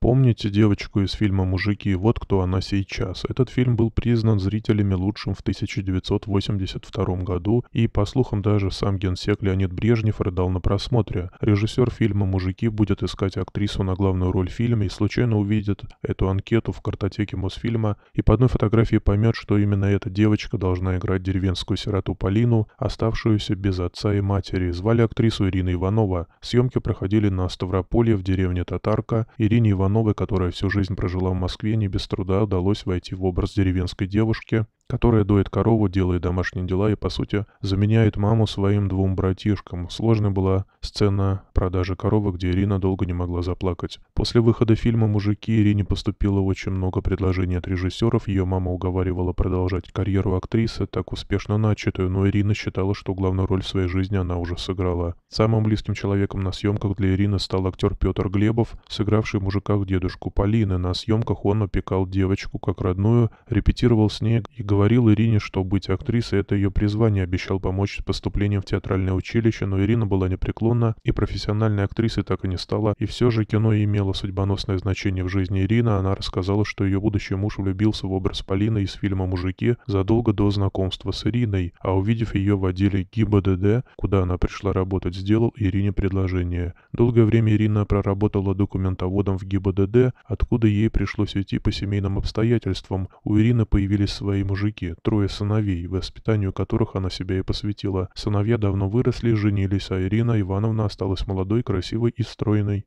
Помните девочку из фильма «Мужики»? Вот кто она сейчас. Этот фильм был признан зрителями лучшим в 1982 году, и, по слухам, даже сам генсек Леонид Брежнев рыдал на просмотре. Режиссер фильма «Мужики» будет искать актрису на главную роль в фильме и случайно увидит эту анкету в картотеке Мосфильма и по одной фотографии поймет, что именно эта девочка должна играть деревенскую сироту Полину, оставшуюся без отца и матери. Звали актрису Ирина Иванова. Съемки проходили на Ставрополье в деревне Татарка. Ирине Иванова Ивановой, которая всю жизнь прожила в Москве, не без труда удалось войти в образ деревенской девушки, которая доит корову, делает домашние дела и, по сути, заменяет маму своим двум братишкам. Сложной была сцена продажи коровы, где Ирина долго не могла заплакать. После выхода фильма «Мужики» Ирине поступило очень много предложений от режиссеров. Ее мама уговаривала продолжать карьеру актрисы, так успешно начатую, но Ирина считала, что главную роль в своей жизни она уже сыграла. Самым близким человеком на съемках для Ирины стал актер Петр Глебов, сыгравший в «Мужиках» дедушку Полины. На съемках он опекал девочку как родную, репетировал с ней и говорил, говорил Ирине, что быть актрисой – это ее призвание, обещал помочь с поступлением в театральное училище, но Ирина была непреклонна и профессиональной актрисой так и не стала, и все же кино имело судьбоносное значение в жизни Ирины, она рассказала, что ее будущий муж влюбился в образ Полины из фильма «Мужики» задолго до знакомства с Ириной, а увидев ее в отделе ГИБДД, куда она пришла работать, сделал Ирине предложение. Долгое время Ирина проработала документоводом в ГИБДД, откуда ей пришлось уйти по семейным обстоятельствам. У Ирины появились свои мужики, мужики, трое сыновей, воспитанию которых она себя и посвятила. Сыновья давно выросли, женились, а Ирина Ивановна осталась молодой, красивой и стройной.